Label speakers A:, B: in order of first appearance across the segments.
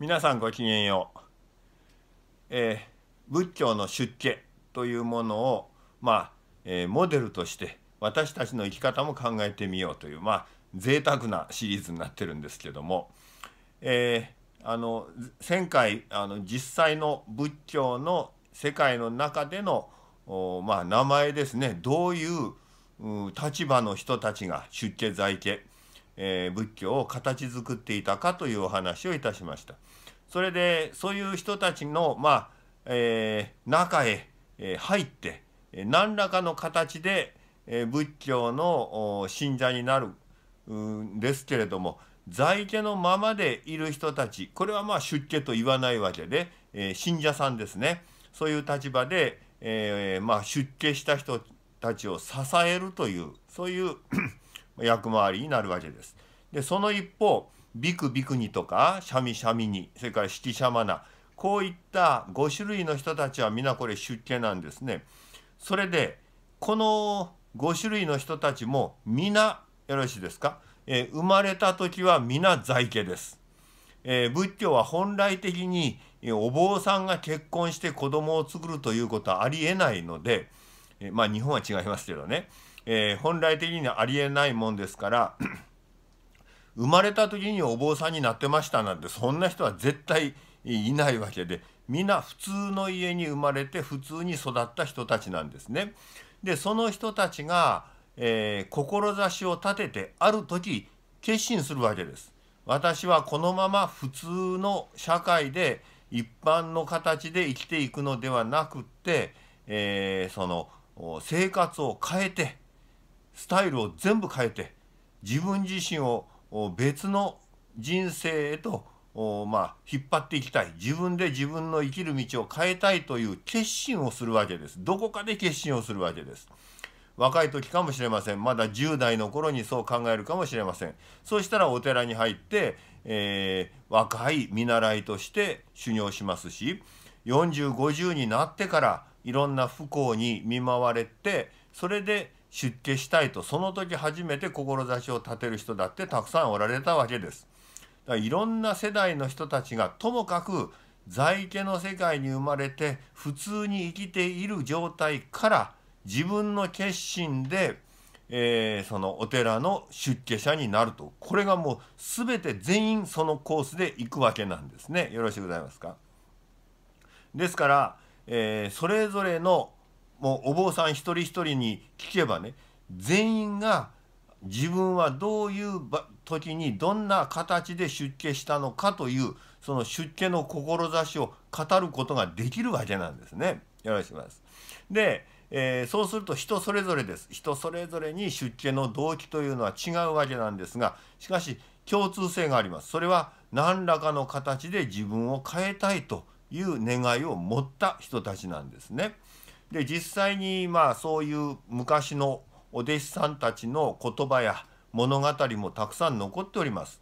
A: 皆さんごきげんよう、えー、仏教の出家というものをまあ、えー、モデルとして私たちの生き方も考えてみようというまあ贅沢なシリーズになってるんですけども、えー、あの前回あの実際の仏教の世界の中でのまあ、名前ですねどういう立場の人たちが出家在家、えー、仏教を形作っていたかというお話をいたしました。それでそういう人たちの、まあえー、中へ、入って何らかの形で、え仏教の信者になるんですけれども在家のままでいる人たちこれはまあ出家と言わないわけで、えー、信者さんですねそういう立場で、えーまあ、出家した人たちを支えるというそういう役回りになるわけです。でその一方ビクビクにとかシャミシャミにそれからシティシャマナこういった5種類の人たちは皆これ出家なんですね。それでこの5種類の人たちも皆よろしいですか、えー、生まれた時は皆在家です。えー、仏教は本来的にお坊さんが結婚して子供を作るということはありえないので、えー、まあ日本は違いますけどね、えー、本来的にはありえないもんですから生まれた時にお坊さんになってましたなんてそんな人は絶対いないわけで皆普通の家に生まれて普通に育った人たちなんですね。でその人たちが、えー、志を立ててある時決心するわけです。私はこのまま普通の社会で一般の形で生きていくのではなくって、えー、その生活を変えてスタイルを全部変えて自分自身を別の人生へとまあ、引っ張っていきたい自分で自分の生きる道を変えたいという決心をするわけですどこかで決心をするわけです若い時かもしれませんまだ10代の頃にそう考えるかもしれませんそうしたらお寺に入って、えー、若い見習いとして修行しますし4050になってからいろんな不幸に見舞われてそれで出家したいとその時初めて志を立てる人だってたくさんおられたわけです。だからいろんな世代の人たちがともかく在家の世界に生まれて普通に生きている状態から自分の決心で、えー、そのお寺の出家者になるとこれがもう全て全員そのコースで行くわけなんですねよろしくございますかですから、えー、それぞれのもうお坊さん一人一人に聞けばね全員が自分はどういう時にどんな形で出家したのかというその出家の志を語ることができるわけなんですね。よろしくお願いします。で、えー、そうすると人それぞれです。人それぞれに出家の動機というのは違うわけなんですがしかし共通性があります。それは何らかの形で自分を変えたいという願いを持った人たちなんですね。で実際にまあそういう昔のお弟子さんたちの言葉や物語もたくさん残っております。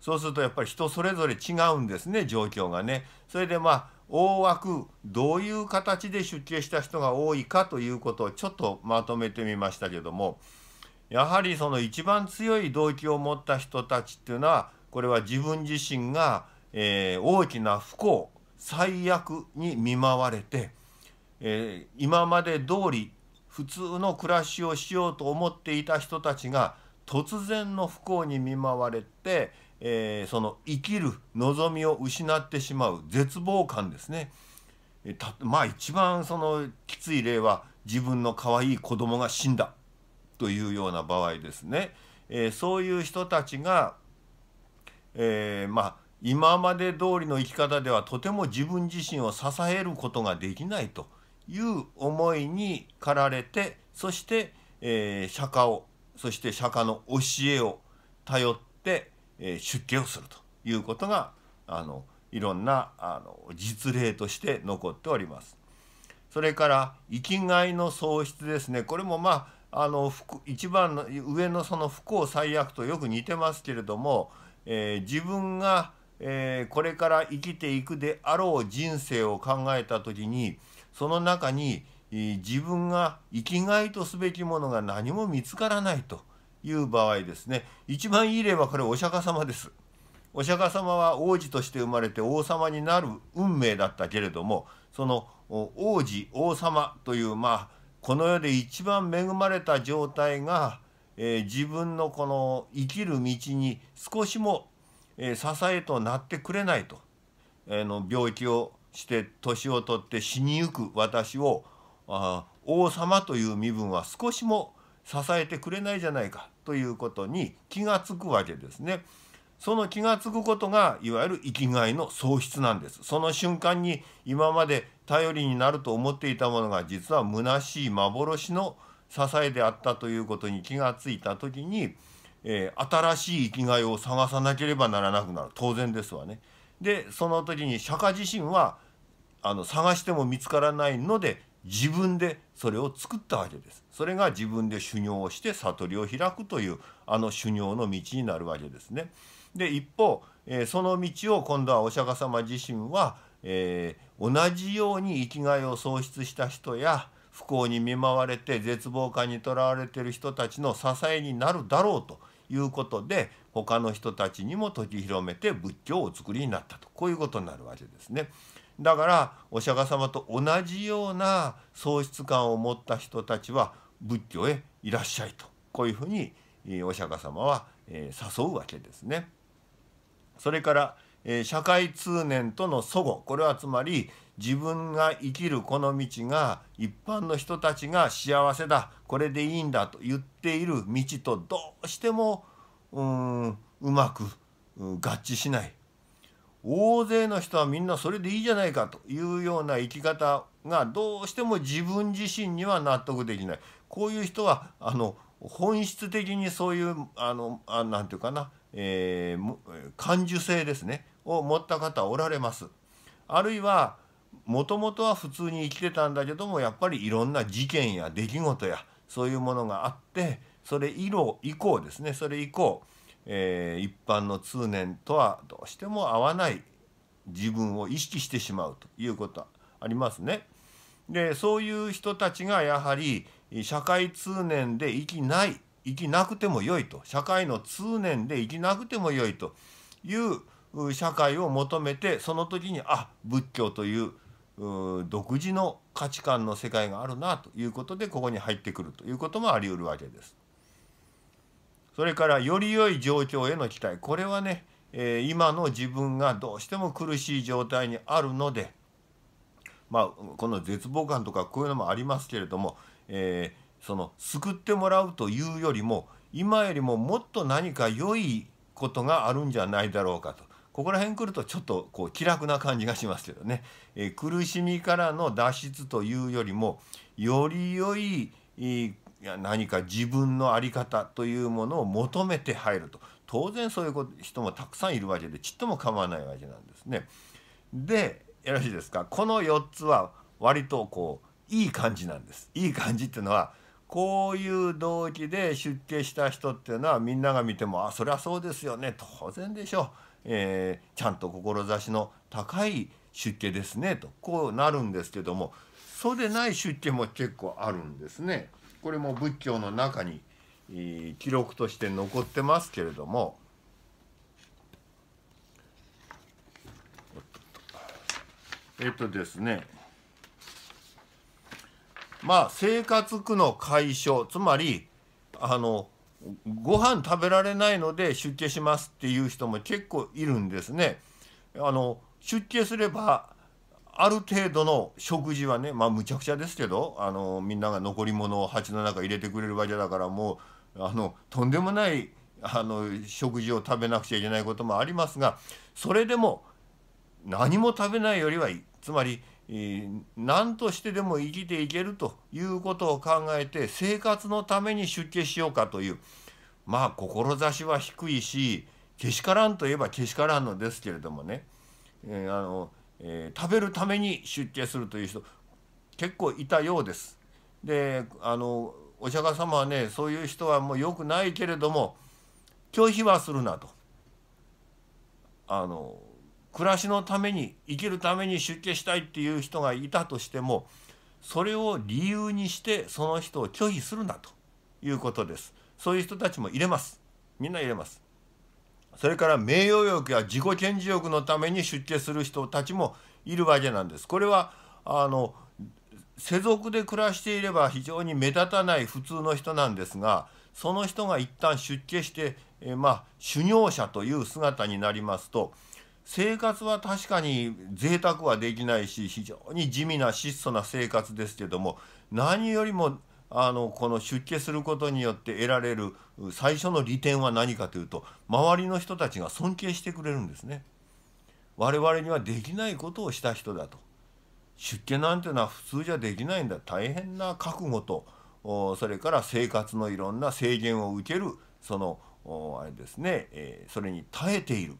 A: そうするとやっぱり人それぞれ違うんですね状況がね。それでまあ大枠どういう形で出家した人が多いかということをちょっとまとめてみましたけどもやはりその一番強い動機を持った人たちっていうのはこれは自分自身が、えー、大きな不幸最悪に見舞われてえー、今まで通り普通の暮らしをしようと思っていた人たちが突然の不幸に見舞われて、えー、その生きる望みを失ってしまう絶望感ですね。たまあ一番そのきつい例は自分の可愛い子供が死んだというような場合ですね。えー、そういう人たちが、えー、まあ今まで通りの生き方ではとても自分自身を支えることができないと。いう思いに駆られてそして、えー、釈迦をそして釈迦の教えを頼って、えー、出家をするということがあのいろんなあの実例として残っております。それから生きがいの喪失ですねこれもまああの一番の上のその不幸最悪とよく似てますけれども、えー、自分がえー、これから生きていくであろう人生を考えた時にその中に自分が生きがいとすべきものが何も見つからないという場合ですね一番いい例はこれお釈迦様です。お釈迦様は王子として生まれて王様になる運命だったけれどもその王子王様というまあこの世で一番恵まれた状態が、えー、自分のこの生きる道に少しもえ支えとなってくれないと、えの病気をして年を取って死にゆく私をあ王様という身分は少しも支えてくれないじゃないかということに気がつくわけですね。その気がつくことがいわゆる生きがいの喪失なんです。その瞬間に今まで頼りになると思っていたものが実は虚しい幻の支えであったということに気がついた時にえー、新しい生きがいを探さなければならなくなる当然ですわね。でその時に釈迦自身はあの探しても見つからないので自分でそれを作ったわけです。それが自分で修行をして悟りを開くというあの修行の道になるわけですね。で一方、えー、その道を今度はお釈迦様自身は、えー、同じように生きがいを喪失した人や不幸に見舞われて絶望感にとらわれている人たちの支えになるだろうと。いうことで他の人たちにも説き広めて仏教を作りになったとこういうことになるわけですね。だからお釈迦様と同じような喪失感を持った人たちは仏教へいらっしゃいとこういうふうにお釈迦様は誘うわけですね。それからえ社会通念との齟齬これはつまり自分が生きるこの道が一般の人たちが幸せだこれでいいんだと言っている道とどうしてもうんうまく合致しない大勢の人はみんなそれでいいじゃないかというような生き方がどうしても自分自身には納得できないこういう人はあの本質的にそういうあのあなんていうかな、えー、感受性ですねを持った方おられます。あるいはもともとは普通に生きてたんだけどもやっぱりいろんな事件や出来事やそういうものがあってそれ以降ですねそれ以降、えー、一般の通念とはどうしても合わない自分を意識してしまうということはありますね。でそういう人たちがやはり社会通念で生きない生きなくても良いと社会の通念で生きなくてもよいという社会を求めてその時にあ仏教という独自の価値観の世界があるなということでここに入ってくるということもあり得るわけです。それからより良い状況への期待これはね、え今の自分がどうしても苦しい状態にあるのでまあこの絶望感とかこういうのもありますけれどもえー、その救ってもらうというよりも今よりももっと何か良いことがあるんじゃないだろうかとここら辺来るとちょっとこう気楽な感じがしますけどね、えー、苦しみからの脱出というよりもより良い何か自分の在り方というものを求めて入ると当然そういう人もたくさんいるわけでちっとも構わないわけなんですね。でよろしいですかこの4つは割とこういい感じなんです。いい感じっていうのはこういう動機で出家した人っていうのはみんなが見てもあそりゃそうですよね当然でしょう、えー、ちゃんと志の高い出家ですねとこうなるんですけどもそうでない出家も結構あるんですね。これも仏教の中に、えー、記録として残ってますけれども。えっとですねまあ、生活苦の解消つまりあのご飯食べられないので出家しますっていう人も結構いるんですね。あの出家すればある程度の食事はねまあむちゃくちゃですけどあのみんなが残り物を鉢の中入れてくれるわけだからもうあのとんでもないあの食事を食べなくちゃいけないこともありますがそれでも何も食べないよりはいいつまり何としてでも生きていけるということを考えて生活のために出家しようかというまあ志は低いしけしからんといえばけしからんのですけれどもね、えー、あのえー、食べるために出家するという人結構いたようです。であのお釈迦様はねそういう人はもうよくないけれども拒否はするなと。あの暮らしのために生きるために出家したいっていう人がいたとしてもそれを理由にしてその人を拒否するなということですそういう人たちも入れますみんな入れますそれから名誉欲や自己顕示欲のために出家する人たちもいるわけなんですこれはあの世俗で暮らしていれば非常に目立たない普通の人なんですがその人が一旦出家して、えまあ修行者という姿になりますと生活は確かに贅沢はできないし非常に地味な質素な生活ですけども何よりもあのこの出家することによって得られる最初の利点は何かというと周りの人たちが尊敬してくれるんですね。我々にはできないことをした人だと。出家なんていうのは普通じゃできないんだ大変な覚悟とそれから生活のいろんな制限を受けるそのあれですね、えそれに耐えている。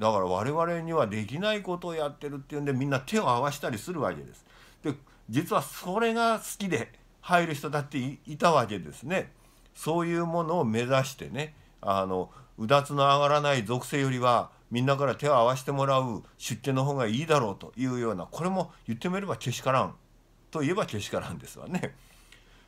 A: だから我々にはできないことをやってるっていうんでみんな手を合わしたりするわけです。で実はそれが好きで入る人だっていたわけですね。そういうものを目指してねあのうだつの上がらない属性よりはみんなから手を合わせてもらう出家の方がいいだろうというようなこれも言ってみればけしからんといえばけしからんですわね。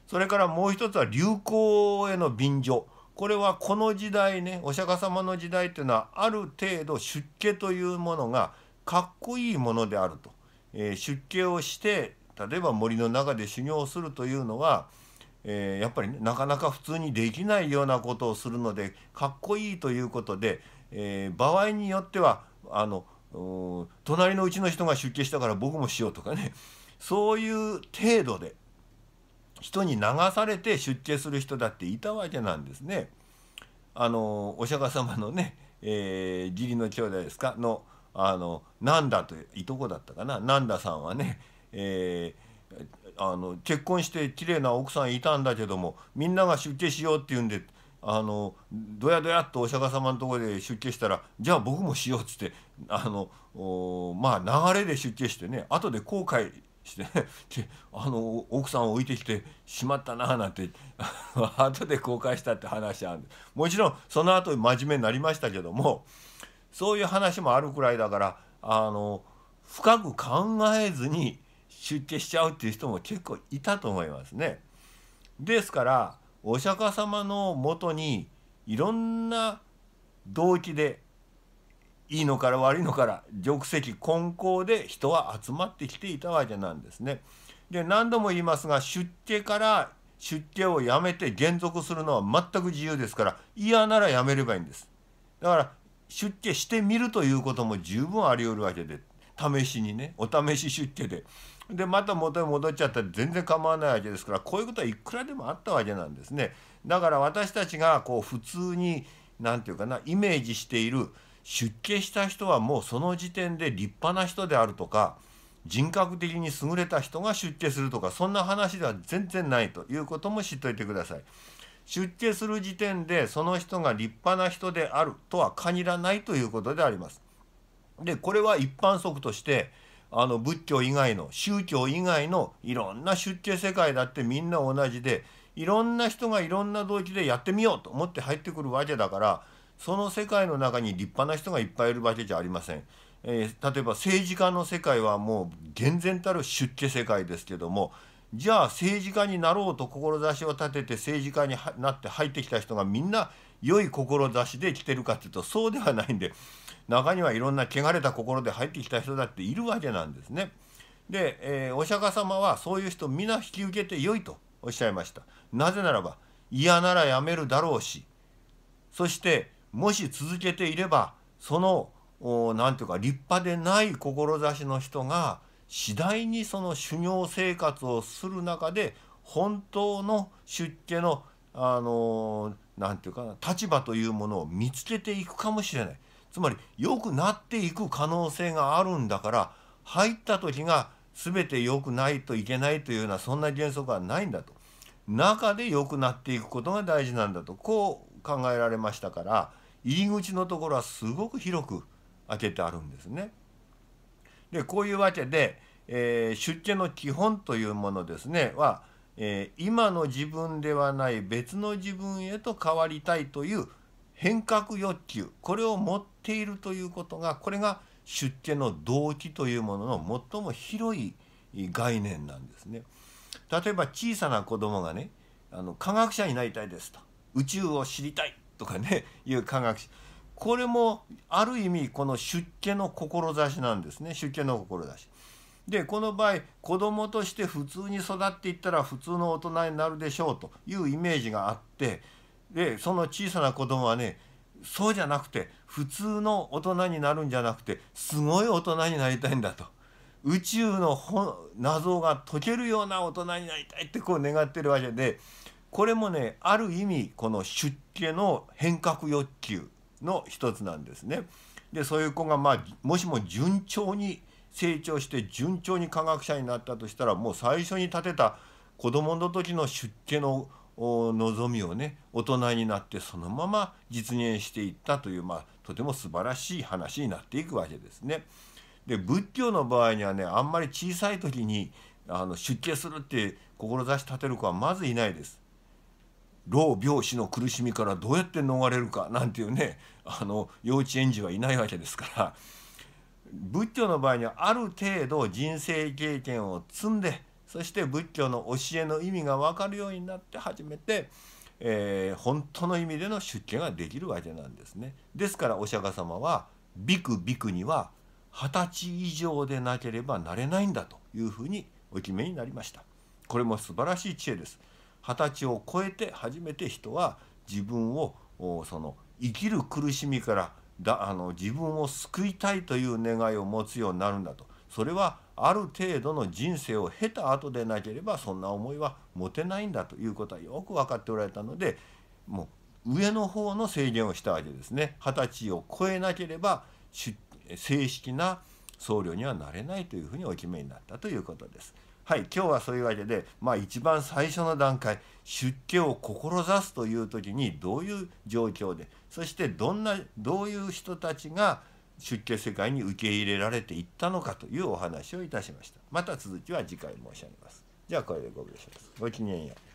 A: それからもう一つは流行への便乗。これはこの時代ねお釈迦様の時代っていうのはある程度出家というものがかっこいいものであると、えー、出家をして例えば森の中で修行するというのは、えー、やっぱり、ね、なかなか普通にできないようなことをするのでかっこいいということで、えー、場合によってはあの隣のうちの人が出家したから僕もしようとかねそういう程度で人に流されて出家する人だっていたわけなんですね。あのお釈迦様のね、えー、義理の兄弟ですかのあのなんだといとこだったかななんださんはね、えー、あの結婚して綺麗な奥さんいたんだけどもみんなが出家しようって言うんであのどやどやっとお釈迦様のとこで出家したらじゃあ僕もしようっつってあのまあ流れで出家してね後で後悔してねあの奥さんを置いてきてしまったななんて 後で後悔したって話あるもちろんその後真面目になりましたけどもそういう話もあるくらいだからあの深く考えずに出家しちゃうっていう人も結構いたと思いますね。ですからお釈迦様のもとにいろんな動機でいいのから悪いのから玉石混交で人は集まってきていたわけなんですね。で何度も言いますが出家から出家をやめて減俗するのは全く自由ですから嫌ならやめればいいんです。だから出家してみるということも十分あり得るわけで試しにねお試し出家で。でまた元に戻っちゃったら全然構わないわけですからこういうことはいくらでもあったわけなんですね。だから私たちがこう普通に何て言うかなイメージしている出家した人はもうその時点で立派な人であるとか人格的に優れた人が出家するとかそんな話では全然ないということも知っておいてください。出家する時点でその人が立派な人であるとは限らないということであります。でこれは一般則としてあの仏教以外の宗教以外のいろんな出家世界だってみんな同じでいろんな人がいろんな動機でやってみようと思って入ってくるわけだからその世界の中に立派な人がいっぱいいるわけじゃありません。えー、例えば政治家の世界はもう厳然たる出家世界ですけどもじゃあ政治家になろうと志を立てて政治家になって入ってきた人がみんな良い志で来てるかっていうとそうではないんで中にはいろんな汚れた心で入ってきた人だっているわけなんですね。で、えー、お釈迦様はそういう人皆引き受けて良いとおっしゃいました。なぜならば嫌ならやめるだろうしそしてもし続けていればその何ていうか立派でない志の人が次第にその修行生活をする中で本当の出家のあの何て言うかな立場というものを見つけていくかもしれないつまり良くなっていく可能性があるんだから入った時が全て良くないといけないというようなそんな原則はないんだと中で良くなっていくことが大事なんだとこう考えられましたから。入り口のところはすごく広く開けてあるんですね。でこういうわけで、えー、出家の基本というものですねは、えー、今の自分ではない別の自分へと変わりたいという変革欲求これを持っているということがこれが出家の動機というものの最も広い概念なんですね。例えば小さな子供がねあの科学者になりたいですと宇宙を知りたいとかね いう科学これもある意味この出家の志なんですね出家の志。でこの場合子供として普通に育っていったら普通の大人になるでしょうというイメージがあってでその小さな子供はねそうじゃなくて普通の大人になるんじゃなくてすごい大人になりたいんだと宇宙の謎が解けるような大人になりたいってこう願ってるわけでこれもねある意味この出家の変革欲求の一つなんですね。でそういう子がまあもしも順調に成長して順調に科学者になったとしたらもう最初に立てた子供の時の出家の望みをね大人になってそのまま実現していったという、まあ、とても素晴らしい話になっていくわけですね。で仏教の場合にはねあんまり小さい時にあの出家するって志立てる子はまずいないです。老病死の苦しみからどうやって逃れるかなんていうねあの幼稚園児はいないわけですから仏教の場合にはある程度人生経験を積んでそして仏教の教えの意味が分かるようになって初めて、えー、本当の意味での出家ができるわけなんですね。ですからお釈迦様はビクビクには二十歳以上でなければなれないんだというふうにお決めになりました。これも素晴らしい知恵です。二十歳を超えて初めて人は自分をその生きる苦しみからだあの自分を救いたいという願いを持つようになるんだとそれはある程度の人生を経た後でなければそんな思いは持てないんだということはよく分かっておられたのでもう上の方の制限をしたわけですね。二十歳を超えなければ正式な僧侶にはなれないというふうにお決めになったということです。はい、今日はそういうわけで、まあ、一番最初の段階出家を志すという時にどういう状況でそしてどんなどういう人たちが出家世界に受け入れられていったのかというお話をいたしました。また続きは次回申し上げます。じゃあこれでご了承です。ごきげんよう。